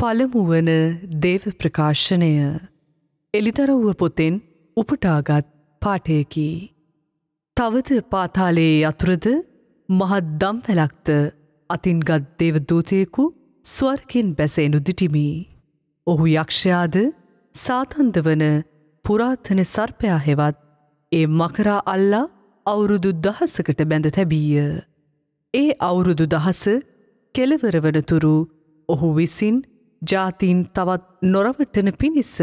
පළමුුවන දේව ප්‍රකාශනය එලිතරවුව පොතෙන් උපටාගත් පාටයකි. තවද පාතාලයේ අතුරද මහත් දම් වැලක්ත අතින්ගත් දේවදූතයෙකු ස්වර්කෙන් බැසෙනු දිටිමි. ඔහු යක්ෂයාද සාතන්ද වන පුරාතන සර්පයා හෙවත් ඒ මකරා අල්ලා අවුරුදු දහසකට බැඳ තැබීය. ඒ අවුරුදු දහස කෙලවරවනතුරු ඔහු විසින් ජාතින් තවත් නොරවටන පිණිස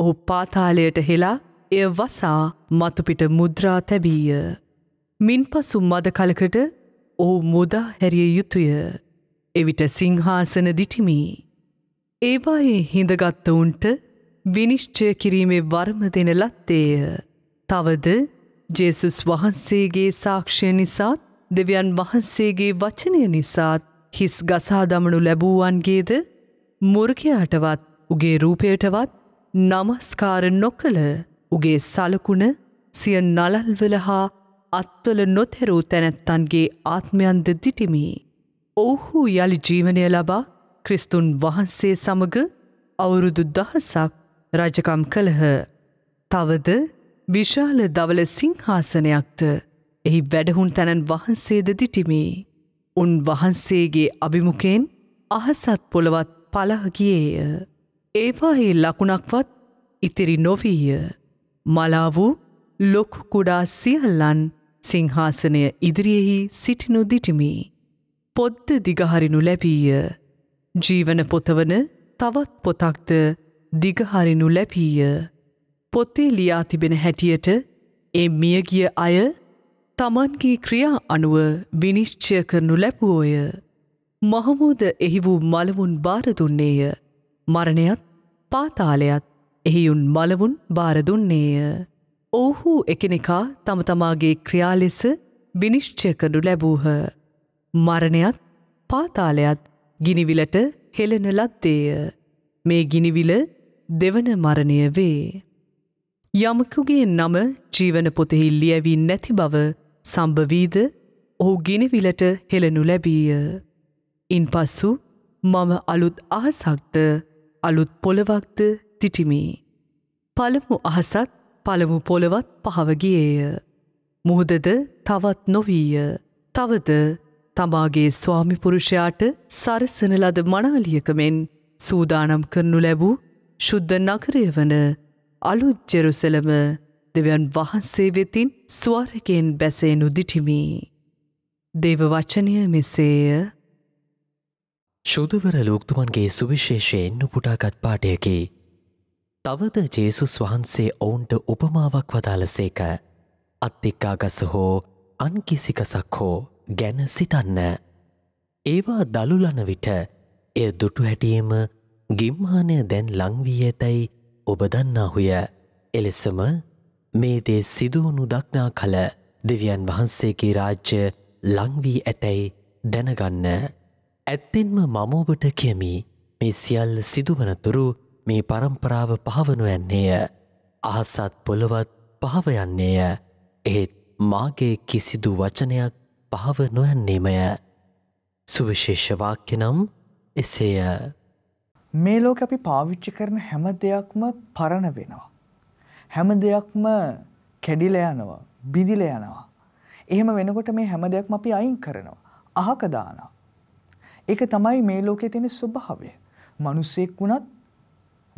ඔහු පාතාලයට හෙලා එය වසා මතුපිට මුද්‍රා තැබීය. මින් පසු මද කලකට ඔහු මුදා හැරිය යුතුය. එවිට සිංහාසන දිටිමි. ඒවායේ හිඳගත්තවුන්ට විනිශ්චය කිරීමේ වර්ම දෙන ලත්තේය. තවද ජෙසුස් වහන්සේගේ සාක්ෂය නිසාත් දෙවියන් වහන්සේගේ වචනය නිසාත් හිස් ගසා දමනු ලැබූවන්ගේද මුර්කයාටවත් උගේ රූපයටවත් නමස්කාර නොකළ උගේ සලකුණ සිය නලල්වල හා අත්වල නොතැරූ තැනැත්තන්ගේ ආත්මයන්ද දිටිමි. ඔවුහු යළි ජීවනය ලබා ක්‍රිස්තුන් වහන්සේ සමග අවුරුදු දහසක් රජකම් කළහ. තවද විශාල දවල සිංහාසනයක්ද එහි වැඩහුන් තැනන් වහන්සේද දිටිමි. උන් වහන්සේගේ අභිමුකෙන් අහසත් පොළවත් පලහගියේය. ඒවාහි ලකුණක්වත් ඉතිරි නොවීය. මලා වූ ලොකු කුඩා සියල්ලන් සිංහාසනය ඉදිරියෙහි සිටිනු දිටිමි. පොද්ද දිගහරිනු ලැබීය. ජීවන පොතවන තවත් පොතක්ද දිගහරිනු ලැබීය. පොත්තේ ලියා තිබෙන හැටියට ඒ මියගිය අය තමන්ගේ ක්‍රියා අනුව විනිශ්චය කරනු ලැබුවෝය. මහමූද එහි වූ මලවුන් භාරදුන්නේය. මරණයත් පාතාලයත් එහියුන් මලවුන් භාරදුන්නේය. ඔහු එකනෙකා තම තමාගේ ක්‍රියාලෙස විනිශ්චය කඩු ලැබූහ. මරණයත් පාතාලයත් ගිනිවිලට හෙළන ලද්දේය. මේ ගිනිවිල දෙවන මරණය වේ. යමකුගේ නම ජීවන පොතෙහි ලියවී නැති බව සම්භවීද ඔහු ගිනිවිලට හෙළනු ලැබීය. ඉන් පසු මම අලුත් අහසක්ද අලුත් පොළවක්ද සිටිමි. පළමු අහසත් පළමු පොළවත් පහවගියේය. මුහුදද තවත් නොවීය. තවද තමාගේ ස්වාමිපුරුෂයාට සරසන ලද මනාලියක මෙන් සූදානම් කරනු ලැබූ ශුද්ධ නගරය වන අලුත් ජෙරුසලම දෙවන් වහන්සේ වෙතින් ස්වර්ගයෙන් බැසේනු දිටිමි. දේව වචනය මෙසේය ශුදුවර ලූක්තුමන්ගේ සුවිශේෂයෙන් නුපුටාගත් පාටයකි. තවද ජේසුස් වහන්සේ ඔවුන්ට උපමාවක් වදාලසේක. අත්තික්කා ගස හෝ අන්කිසිකසක් හෝ ගැන සිතන්න. ඒවා දළුලන විට එය දුටු හැටියම ගිම්හානය දැන් ලංවී ඇතැයි ඔබ දන්නාහුය. එලෙසම මේ දේ සිදුවනු දක්නා කල දෙවියන් වහන්සේගේ රාජ්‍ය ලංවී ඇතැයි දැනගන්න. ඇත්තෙන්ම මම ඔබට කියමි මේ සියල් සිදුවනතුරු මේ පරම්පරාව පහවනු යන්නේය. අහසත් පොළොවත් පහව යන්නේය. එහෙත් මාගේ කිසිදු වචනයක් පහව නොයන්නේමය. සුවිශේෂවාක්‍ය නම් එසේය. මේ ලෝක අපි පාවිච්චි කරන හැම දෙයක්ම පරණ වෙනවා. හැම දෙයක්ම කැඩිල යනවා බිදිල යනවා. එහෙම වෙනකොට මේ හැම දෙයක්ම අපි අයින් කරනවා. අහකදානවා. ඒක තමයි මේ ලෝකේ තියෙන ස්වභාවය. මිනිස්සෙක් වුණත්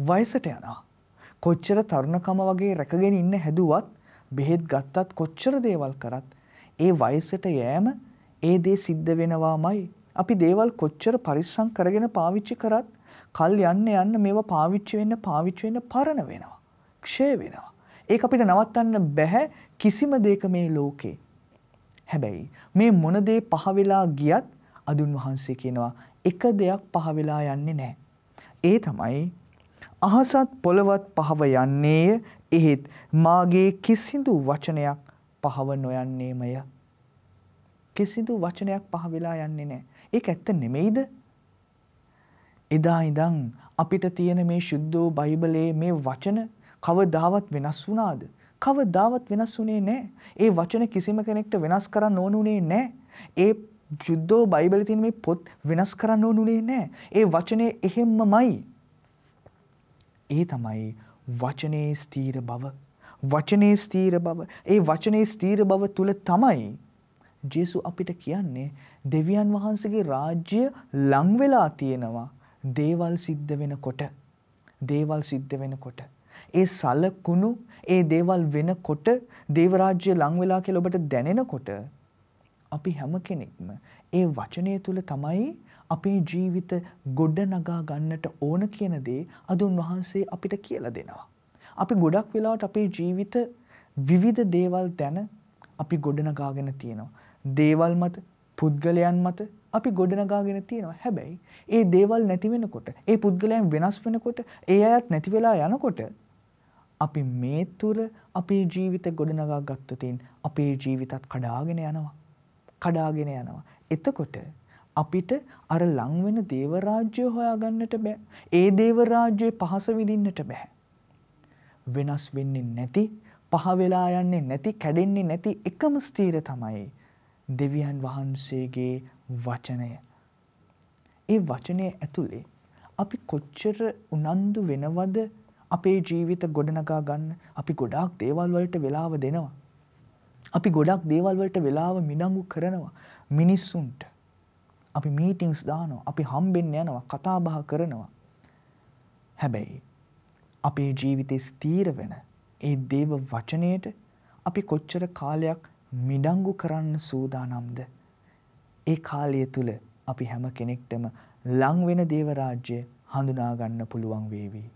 වයසට යනවා. කොච්චර තරුණකම වගේ රැකගෙන ඉන්න හැදුවත් බෙහෙත් ගත්තත් කොච්චර දේවල් කරත් ඒ වයසට යෑම ඒ දේ සිද්ධ වෙනවාමයි. අපි දේවල් කොච්චර පරිස්සම් කරගෙන පාවිච්චි කරත් කල් යන්න යන්න මේවා පාවිච්චි වෙන්න පාවිච්චි වෙන්න පරණ වෙනවා. ක්ෂය වෙනවා. ඒක අපිට නවත්තන්න බැහැ කිසිම දෙයක මේ ලෝකේ. හැබැයි මේ මොන දේ පහ වෙලා ගියත් අදුන් වහන්සේ කියනවා එක දෙයක් පහ වෙලා යන්නේ නැහැ. ඒ තමයි අහසත් පොළවත් පහව යන්නේය එහෙත් මාගේ කිසිදු වචනයක් පහව නොයන්නේමය. කිසිදු වචනයක් පහ වෙලා යන්නේ නැහැ. ඒක ඇත්ත නෙමෙයිද? එදා ඉඳන් අපිට තියෙන මේ ශුද්ධෝ බයිබලයේ මේ වචන කවදාවත් වෙනස් වුණාද? කවදාවත් වෙනස් වුණේ නැහැ. ඒ වචන කිසිම කෙනෙක්ට වෙනස් කරන්න ඕනුනේ නැහැ. ඒ යුද්ධෝ බයිබල තින් මේ පොත් වෙනස් කරන්න ඕනුනේ නෑ. ඒ වචනය එහෙම්ම මයි. ඒ තමයි වචනයේ ස්තීර බව. වචනයේ ස්තීර බව. ඒ වචනයේ ස්තීර බව තුළ තමයි. ජේසු අපිට කියන්නේ දෙවියන් වහන්සේගේ රාජ්‍ය ලංවෙලා තියෙනවා. දේවල් සිද්ධ වෙන කොට. දේවල් සිද්ධ වෙන කොට. ඒ සලකුණු ඒ දේවල් වෙනකොට දේවරාජ්‍ය ලංවෙලා කියලා ඔබට දැනෙනකොට අපි හැම කෙනෙක්ම ඒ වචනය තුළ තමයි අපේ ජීවිත ගොඩ නගා ගන්නට ඕන කියන දේ අදුන් වහන්සේ අපිට කියලා දෙනවා. අපි ගොඩක් වෙලාවට අපේ ජීවිත විවිධ දේවල් දැන අපි ගොඩනගාගෙන තියෙනවා. දේවල් මත පුද්ගලයන් මත අපි ගොඩනගාගෙන තියෙනවා හැබැයි ඒ දේවල් නැති වෙනකොට ඒ පුද්ගලයන් වෙනස් වෙනකොට ඒ අයත් නැති වෙලා යනකොට අපි මේ තුර අපේ ජීවිත ගොඩනගා ගත්තතින් අපේ ජීවිතත් කඩාගෙන යනවා. කඩාගෙන යනවා. එතකොට අපිට අර ලංවෙන දේවරාජ්‍ය හොයාගන්නට බෑ. ඒ දේවරාජ්‍යයේ පහස විඳින්නට බෑ. වෙනස් වෙන්නේ නැති පහ වෙලා යන්නේ නැති කැඩෙන්නේ නැති එකම ස්ථීර තමයි දෙවියන් වහන්සේගේ වචනය. ඒ වචනය ඇතුළේ අපි කොච්චර උනන්දු වෙනවද අපේ ජීවිත ගොඩනගා ගන්න අපි ගොඩාක් දේවල් වලට වෙලාව දෙනවා. අපි ගොඩක් දේවල්වලට වෙලාව මිනංගු කරනවා මිනිස්සුන්ට අපි මීටිංස් දානවා අපි හම්බෙන් යනවා කතාබහ කරනවා හැබැයි අපේ ජීවිතය ස්තීර වෙන ඒ දේව වචනයට අපි කොච්චර කාලයක් මිඩංගු කරන්න සූදානම්ද ඒ කාලය තුළ අපි හැම කෙනෙක්ටම ලංවෙන දේවරාජ්‍ය හඳුනාගන්න පුළුවන් වේවී